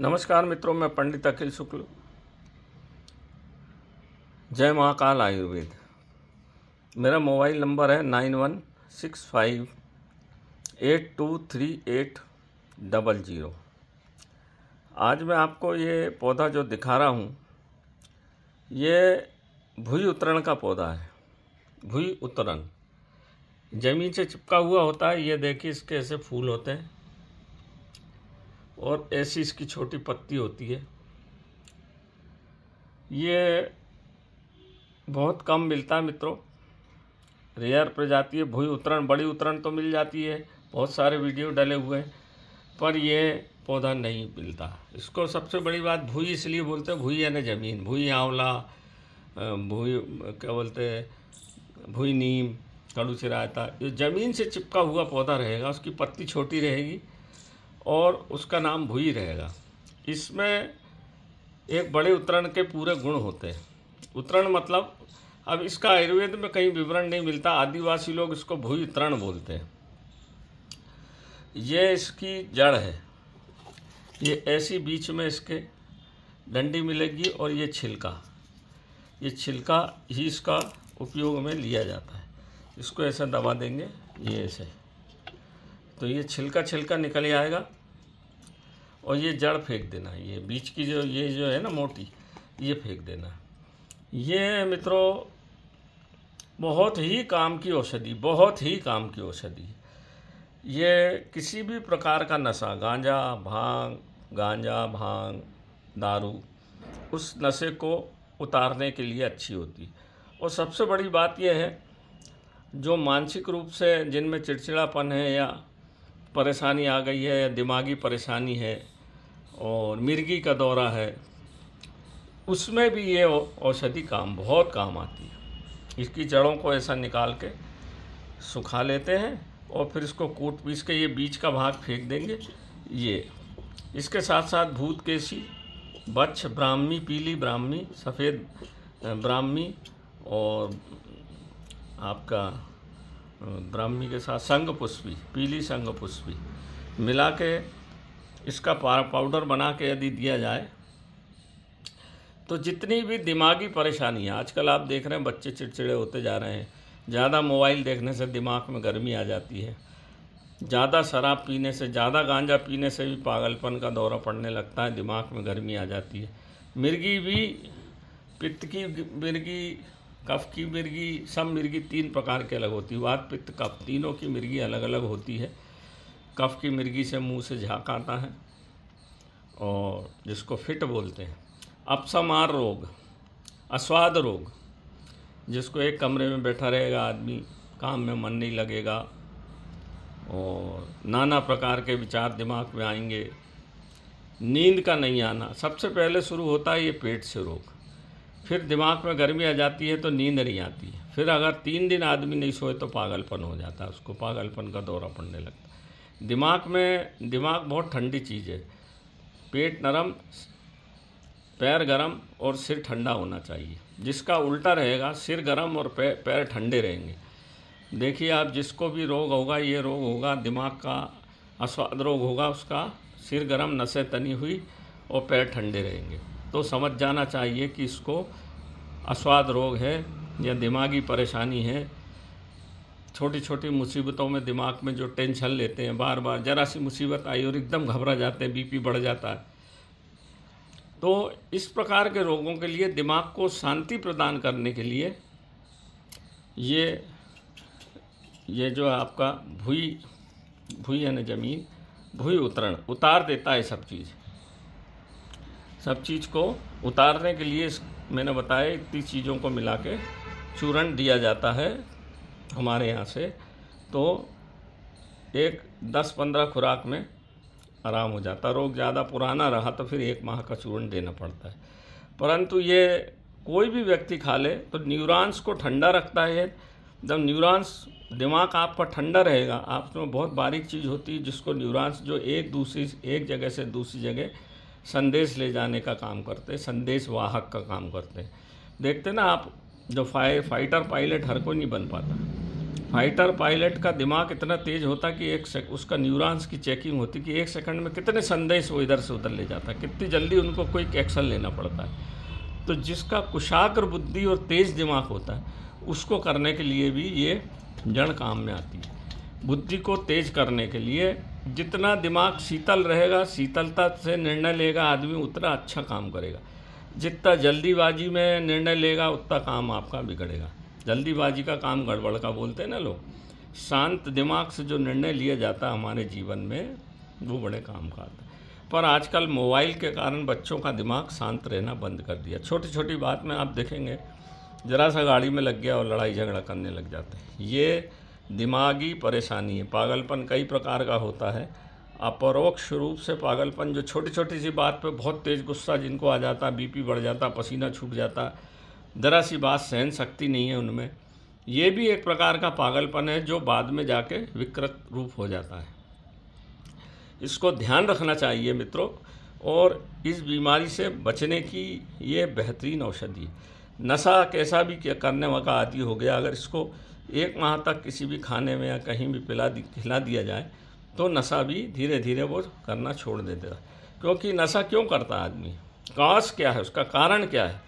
नमस्कार मित्रों मैं पंडित अखिल शुक्ल जय महाकाल आयुर्वेद मेरा मोबाइल नंबर है nine one six five eight two three eight double zero आज मैं आपको ये पौधा जो दिखा रहा हूँ ये भूई उत्तरण का पौधा है भूई उत्तरण जमीन से चिपका हुआ होता है ये देखिए इसके ऐसे फूल होते हैं और ऐसी इसकी छोटी पत्ती होती है ये बहुत कम मिलता है मित्रों रेयर प्रजाति है भूई उतरण बड़ी उतरण तो मिल जाती है बहुत सारे वीडियो डले हुए हैं पर यह पौधा नहीं मिलता इसको सबसे बड़ी बात भूई इसलिए बोलते हैं भूई यानी ज़मीन भूई आंवला भूई क्या बोलते हैं भूई नीम कड़ू चिरायता ये ज़मीन से चिपका हुआ पौधा रहेगा उसकी पत्ती छोटी रहेगी और उसका नाम भूई रहेगा इसमें एक बड़े उत्तरण के पूरे गुण होते हैं उत्तरण मतलब अब इसका आयुर्वेद में कहीं विवरण नहीं मिलता आदिवासी लोग इसको भूई उत्तरण बोलते हैं ये इसकी जड़ है ये ऐसी बीच में इसके डंडी मिलेगी और ये छिलका ये छिलका ही इसका उपयोग में लिया जाता है इसको ऐसा दबा देंगे ये ऐसे तो ये छिलका छिलका निकल आएगा और ये जड़ फेंक देना ये बीच की जो ये जो है ना मोटी ये फेंक देना ये मित्रों बहुत ही काम की औषधि बहुत ही काम की औषधि ये किसी भी प्रकार का नशा गांजा भांग गांजा भांग दारू उस नशे को उतारने के लिए अच्छी होती और सबसे बड़ी बात यह है जो मानसिक रूप से जिनमें चिड़चिड़ापन है या परेशानी आ गई है या दिमागी परेशानी है और मिर्गी का दौरा है उसमें भी ये औषधि काम बहुत काम आती है इसकी जड़ों को ऐसा निकाल के सुखा लेते हैं और फिर इसको कूट पीस के ये बीच का भाग फेंक देंगे ये इसके साथ साथ भूत केसी बच्छ ब्राह्मी पीली ब्राह्मी सफ़ेद ब्राह्मी और आपका ब्राह्मी के साथ संग पुष्पी पीली संग पुष्पी मिला के इसका पाउडर बना के यदि दिया जाए तो जितनी भी दिमागी परेशानियाँ आजकल आप देख रहे हैं बच्चे चिड़चिड़े होते जा रहे हैं ज़्यादा मोबाइल देखने से दिमाग में गर्मी आ जाती है ज़्यादा शराब पीने से ज़्यादा गांजा पीने से भी पागलपन का दौरा पड़ने लगता है दिमाग में गर्मी आ जाती है मिर्गी भी पित्त की मिर्गी कफ की मिर्गी सब मिर्गी तीन प्रकार के अलग होती है वात पित्त कफ तीनों की मिर्गी अलग अलग होती है कफ की मिर्गी से मुंह से झाक आता है और जिसको फिट बोलते हैं अपसमार रोग अस्वाद रोग जिसको एक कमरे में बैठा रहेगा आदमी काम में मन नहीं लगेगा और नाना प्रकार के विचार दिमाग में आएंगे नींद का नहीं आना सबसे पहले शुरू होता है ये पेट से रोग फिर दिमाग में गर्मी आ जाती है तो नींद नहीं आती है फिर अगर तीन दिन आदमी नहीं सोए तो पागलपन हो जाता है उसको पागलपन का दौरा पड़ने लगता दिमाग में दिमाग बहुत ठंडी चीज़ है पेट नरम पैर गरम और सिर ठंडा होना चाहिए जिसका उल्टा रहेगा सिर गरम और पैर पैर ठंडे रहेंगे देखिए आप जिसको भी रोग होगा ये रोग होगा दिमाग का अस्वाद रोग होगा उसका सिर गरम नसें तनी हुई और पैर ठंडे रहेंगे तो समझ जाना चाहिए कि इसको अस्वाद रोग है या दिमागी परेशानी है छोटी छोटी मुसीबतों में दिमाग में जो टेंशन लेते हैं बार बार जरा सी मुसीबत आई और एकदम घबरा जाते हैं बीपी बढ़ जाता है तो इस प्रकार के रोगों के लिए दिमाग को शांति प्रदान करने के लिए ये ये जो आपका भूई भूई यानी ज़मीन भूई उतरण उतार देता है सब चीज़ सब चीज़ को उतारने के लिए मैंने बताया इतनी चीज़ों को मिला के चूरण दिया जाता है हमारे यहाँ से तो एक दस पंद्रह खुराक में आराम हो जाता रोग ज़्यादा पुराना रहा तो फिर एक माह का चूर्ण देना पड़ता है परंतु ये कोई भी व्यक्ति खा ले तो न्यूरॉन्स को ठंडा रखता है जब न्यूरॉन्स दिमाग आपका ठंडा रहेगा आप में बहुत बारीक चीज़ होती है जिसको न्यूरॉन्स जो एक दूसरी एक जगह से दूसरी जगह संदेश ले जाने का काम करते हैं संदेश वाहक का काम करते हैं देखते ना आप जो फाइ फाइटर पायलट हर कोई नहीं बन पाता फाइटर पायलट का दिमाग इतना तेज होता कि एक सेक उसका न्यूरॉन्स की चेकिंग होती कि एक सेकंड में कितने संदेश वो इधर से उधर ले जाता है कितनी जल्दी उनको कोई एक्शन लेना पड़ता है तो जिसका कुशाग्र बुद्धि और तेज दिमाग होता है उसको करने के लिए भी ये जड़ काम में आती है बुद्धि को तेज करने के लिए जितना दिमाग शीतल रहेगा शीतलता से निर्णय लेगा आदमी उतना अच्छा काम करेगा जितना जल्दीबाजी में निर्णय लेगा उतना काम आपका बिगड़ेगा जल्दीबाजी का काम गड़बड़ का बोलते हैं ना लोग शांत दिमाग से जो निर्णय लिया जाता है हमारे जीवन में वो बड़े काम का आता है पर आजकल मोबाइल के कारण बच्चों का दिमाग शांत रहना बंद कर दिया छोटी छोटी बात में आप देखेंगे ज़रा सा गाड़ी में लग गया और लड़ाई झगड़ा करने लग जाते हैं ये दिमागी परेशानी है पागलपन कई प्रकार का होता है अपरोक्ष रूप से पागलपन जो छोटी छोटी सी बात पे बहुत तेज़ गुस्सा जिनको आ जाता बीपी बढ़ जाता पसीना छूट जाता ज़रा सी बात सहन शक्ति नहीं है उनमें ये भी एक प्रकार का पागलपन है जो बाद में जाके विकृत रूप हो जाता है इसको ध्यान रखना चाहिए मित्रों और इस बीमारी से बचने की ये बेहतरीन औषधि नशा कैसा भी करने का आदि हो गया अगर इसको एक माह तक किसी भी खाने में या कहीं भी पिला खिला दिया जाए तो नशा भी धीरे धीरे वो करना छोड़ देते क्योंकि नशा क्यों करता है आदमी काज क्या है उसका कारण क्या है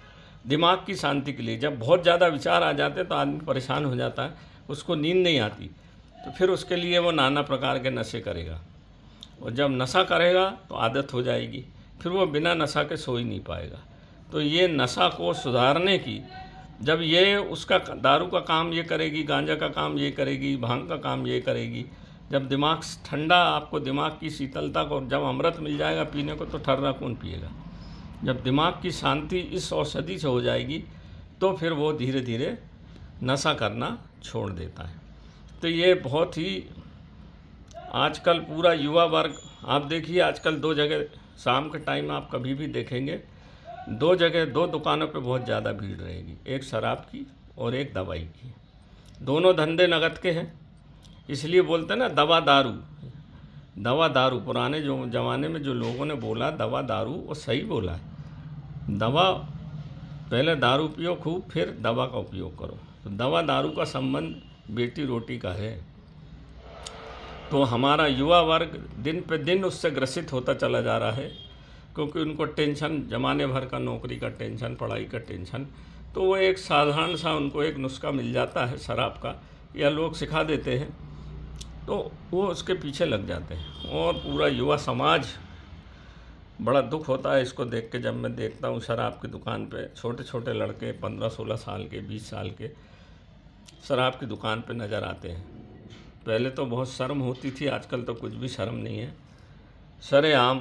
दिमाग की शांति के लिए जब बहुत ज़्यादा विचार आ जाते तो आदमी परेशान हो जाता है उसको नींद नहीं आती तो फिर उसके लिए वो नाना प्रकार के नशे करेगा और जब नशा करेगा तो आदत हो जाएगी फिर वो बिना नशा के सो ही नहीं पाएगा तो ये नशा को सुधारने की जब ये उसका दारू का काम ये करेगी गांजा का काम ये करेगी भांग का काम ये करेगी जब दिमाग ठंडा आपको दिमाग की शीतलता को जब अमृत मिल जाएगा पीने को तो ठर्रा कौन पिएगा जब दिमाग की शांति इस औषधि से हो जाएगी तो फिर वो धीरे धीरे नशा करना छोड़ देता है तो ये बहुत ही आजकल पूरा युवा वर्ग आप देखिए आजकल दो जगह शाम के टाइम आप कभी भी देखेंगे दो जगह दो दुकानों पे बहुत ज़्यादा भीड़ रहेगी एक शराब की और एक दवाई की दोनों धंधे नगद के हैं इसलिए बोलते हैं ना दवा दारू दवा दारू पुराने जो ज़माने में जो लोगों ने बोला दवा दारू वो सही बोला है दवा पहले दारू पियो खूब फिर दवा का उपयोग करो तो दवा दारू का संबंध बेटी रोटी का है तो हमारा युवा वर्ग दिन पे दिन उससे ग्रसित होता चला जा रहा है क्योंकि उनको टेंशन जमाने भर का नौकरी का टेंशन पढ़ाई का टेंशन तो वो एक साधारण सा उनको एक नुस्खा मिल जाता है शराब का या लोग सिखा देते हैं तो वो उसके पीछे लग जाते हैं और पूरा युवा समाज बड़ा दुख होता है इसको देख के जब मैं देखता हूँ शराब की दुकान पे छोटे छोटे लड़के पंद्रह सोलह साल के बीस साल के शराब की दुकान पे नज़र आते हैं पहले तो बहुत शर्म होती थी आजकल तो कुछ भी शर्म नहीं है सरेआम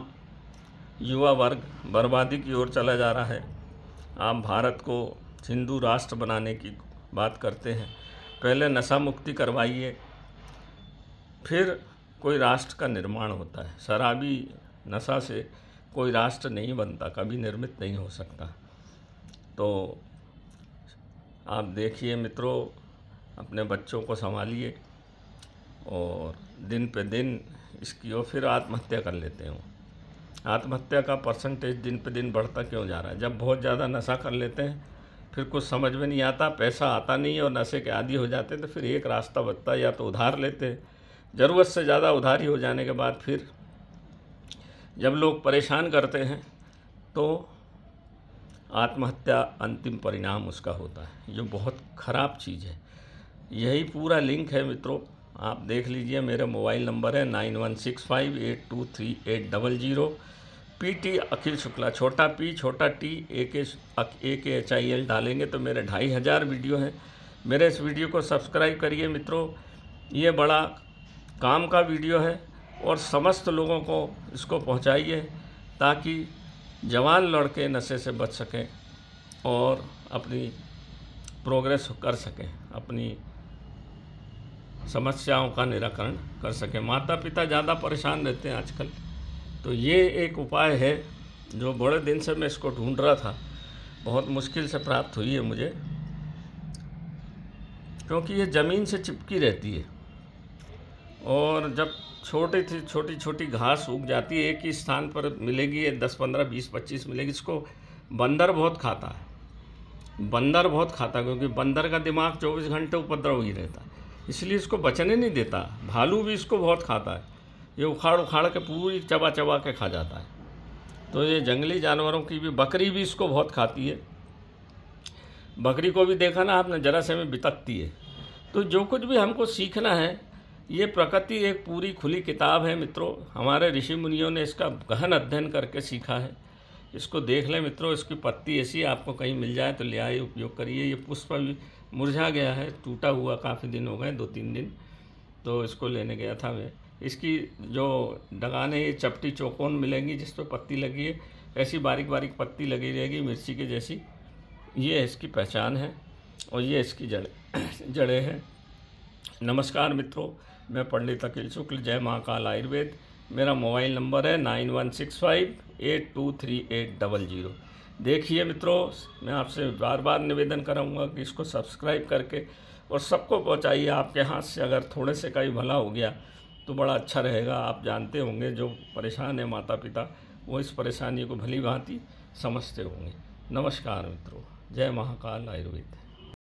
युवा वर्ग बर्बादी की ओर चला जा रहा है आप भारत को हिंदू राष्ट्र बनाने की बात करते हैं पहले नशा मुक्ति करवाइए फिर कोई राष्ट्र का निर्माण होता है शराबी नशा से कोई राष्ट्र नहीं बनता कभी निर्मित नहीं हो सकता तो आप देखिए मित्रों अपने बच्चों को संभालिए और दिन पे दिन इसकी और फिर आत्महत्या कर लेते हैं आत्महत्या का परसेंटेज दिन पे दिन बढ़ता क्यों जा रहा है जब बहुत ज़्यादा नशा कर लेते हैं फिर कुछ समझ में नहीं आता पैसा आता नहीं और नशे के आदि हो जाते तो फिर एक रास्ता बचता या तो उधार लेते ज़रूरत से ज़्यादा उधारी हो जाने के बाद फिर जब लोग परेशान करते हैं तो आत्महत्या अंतिम परिणाम उसका होता है जो बहुत ख़राब चीज़ है यही पूरा लिंक है मित्रों आप देख लीजिए मेरा मोबाइल नंबर है nine one six five eight two three eight double zero P T Akhil Shukla छोटा पी छोटा टी ए के ए के एच आई एल डालेंगे तो मेरे ढाई हज़ार वीडियो हैं मेरे इस वीडियो को सब्सक्राइब करिए मित्रों ये बड़ा काम का वीडियो है और समस्त लोगों को इसको पहुँचाइए ताकि जवान लड़के नशे से बच सकें और अपनी प्रोग्रेस कर सकें अपनी समस्याओं का निराकरण कर सके माता पिता ज़्यादा परेशान रहते हैं आजकल तो ये एक उपाय है जो बड़े दिन से मैं इसको ढूंढ रहा था बहुत मुश्किल से प्राप्त हुई है मुझे क्योंकि ये ज़मीन से चिपकी रहती है और जब छोटी थी छोटी छोटी घास उग जाती है एक ही स्थान पर मिलेगी ये दस पंद्रह बीस पच्चीस मिलेगी इसको बंदर बहुत खाता है बंदर बहुत खाता है क्योंकि बंदर का दिमाग चौबीस घंटे उपद्रव ही रहता है इसलिए इसको बचने नहीं देता भालू भी इसको बहुत खाता है ये उखाड़ उखाड़ के पूरी चबा चबा के खा जाता है तो ये जंगली जानवरों की भी बकरी भी इसको बहुत खाती है बकरी को भी देखा ना आपने जरा से में बितकती है तो जो कुछ भी हमको सीखना है ये प्रकृति एक पूरी खुली किताब है मित्रों हमारे ऋषि मुनियों ने इसका गहन अध्ययन करके सीखा है इसको देख लें मित्रों इसकी पत्ती ऐसी आपको कहीं मिल जाए तो ले आइए उपयोग करिए ये पुष्प भी मुरझा गया है टूटा हुआ काफ़ी दिन हो गए दो तीन दिन तो इसको लेने गया था मैं इसकी जो डगाने ये चपटी चौकोन मिलेंगी जिस पर पत्ती लगी है ऐसी बारीक बारीक पत्ती लगी रहेगी मिर्ची के जैसी ये इसकी पहचान है और ये इसकी जड़ जड़ें हैं नमस्कार मित्रों मैं पंडित अखिल शुक्ल जय महाकाल आयुर्वेद मेरा मोबाइल नंबर है nine one six five eight two three eight double zero देखिए मित्रों मैं आपसे बार बार निवेदन करूँगा कि इसको सब्सक्राइब करके और सबको पहुँचाइए आपके हाथ से अगर थोड़े से कहीं भला हो गया तो बड़ा अच्छा रहेगा आप जानते होंगे जो परेशान है माता पिता वो इस परेशानी को भली भांति समझते होंगे नमस्कार मित्रों जय महाकाल आयुर्वेद